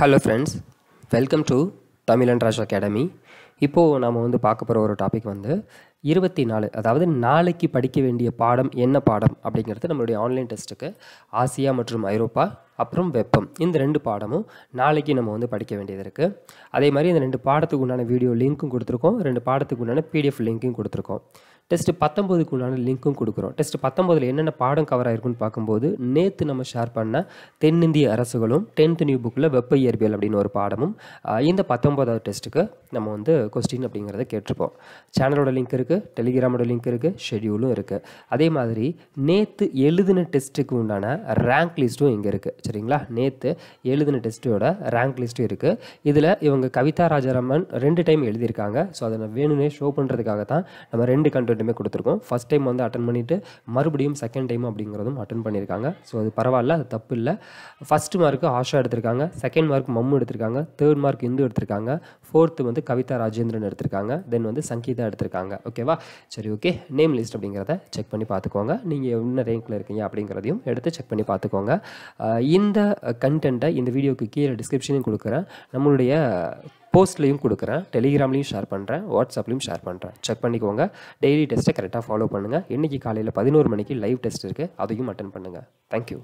hello friends welcome to Tamil and Raj academy இப்போது நாம் வந்து பார்க்க போகிற ஒரு டாபிக் வந்து இருபத்தி நாலு அதாவது நாளைக்கு படிக்க வேண்டிய பாடம் என்ன பாடம் அப்படிங்கிறது நம்மளுடைய ஆன்லைன் டெஸ்ட்டுக்கு ஆசியா மற்றும் ஐரோப்பா அப்புறம் வெப்பம் இந்த ரெண்டு பாடமும் நாளைக்கு நம்ம வந்து படிக்க வேண்டியது இருக்குது அதே மாதிரி இந்த ரெண்டு பாடத்துக்கு உண்டான வீடியோ லிங்க்கும் கொடுத்துருக்கோம் ரெண்டு பாடத்துக்கு உண்டான பிடிஎஃப் லிங்க்கும் கொடுத்துருக்கோம் டெஸ்ட் பத்தொம்போதுக்குள்ளான லிங்க்கும் கொடுக்குறோம் டெஸ்ட் பத்தொம்போதில் என்னென்ன பாடம் கவர் ஆயிருக்குன்னு பார்க்கும்போது நேற்று நம்ம ஷேர் பண்ண தென்னிந்திய அரசுகளும் டென்த் நியூ புக்கில் வெப்ப இயற்பியல் அப்படின்னு ஒரு பாடமும் இந்த பத்தொம்போதாவது டெஸ்ட்டுக்கு நம்ம வந்து கொஸ்டின் அப்படிங்கிறத கேட்டிருப்போம் சேனலோட லிங்க் இருக்குது டெலிகிராமோட லிங்க் இருக்குது ஷெடியூலும் இருக்குது அதே மாதிரி நேற்று எழுதின டெஸ்ட்டுக்கு உண்டான ரேங்க் லிஸ்ட்டும் இங்கே இருக்குது சரிங்களா நேற்று எழுதின டெஸ்ட்டோட ரேங்க் லிஸ்ட்டும் இருக்குது இதில் இவங்க கவிதா ராஜாராமன் ரெண்டு டைம் எழுதியிருக்காங்க ஸோ அதை நான் வேணும்னே ஷோ பண்ணுறதுக்காக தான் நம்ம ரெண்டு கண்ட்ரோல் ரெண்டுமே கொடுத்துருக்கோம் ஃபஸ்ட் டைம் வந்து அட்டன் பண்ணிவிட்டு மறுபடியும் செகண்ட் டைம் அப்படிங்கிறதும் அட்டன் பண்ணியிருக்காங்க ஸோ அது பரவாயில்ல அது தப்பு இல்லை ஃபஸ்ட் மார்க்கு ஆஷா எடுத்திருக்காங்க செகண்ட் மார்க் மம்மு எடுத்திருக்காங்க தேர்ட் மார்க் இந்து எடுத்திருக்காங்க ஃபோர்த்து வந்து கவிதா ராஜேந்திரன் எடுத்திருக்காங்க தென் வந்து சங்கீதா எடுத்திருக்காங்க ஓகேவா சரி ஓகே நேம் லிஸ்ட் அப்படிங்கிறத செக் பண்ணி பார்த்துக்கோங்க நீங்கள் என்ன ரேங்க்கில் இருக்கீங்க அப்படிங்கிறதையும் எடுத்து செக் பண்ணி பார்த்துக்கோங்க இந்த கண்டென்ட்டை இந்த வீடியோக்கு கீழே டிஸ்கிரிப்ஷனையும் கொடுக்குறேன் நம்மளுடைய போஸ்ட்லேயும் கொடுக்குறேன் டெலிகிராம்லையும் ஷேர் பண்ணுறேன் வாட்ஸ்அப்லேயும் ஷேர் பண்ணுறேன் செக் பண்ணிக்கோங்க டெய்லி டெஸ்ட்டை கரெக்டாக ஃபாலோ பண்ணுங்கள் இன்றைக்கி காலையில் பதினோரு மணிக்கு லைவ் டெஸ்ட் இருக்குது அதையும் அட்டன் பண்ணுங்கள் தேங்க்யூ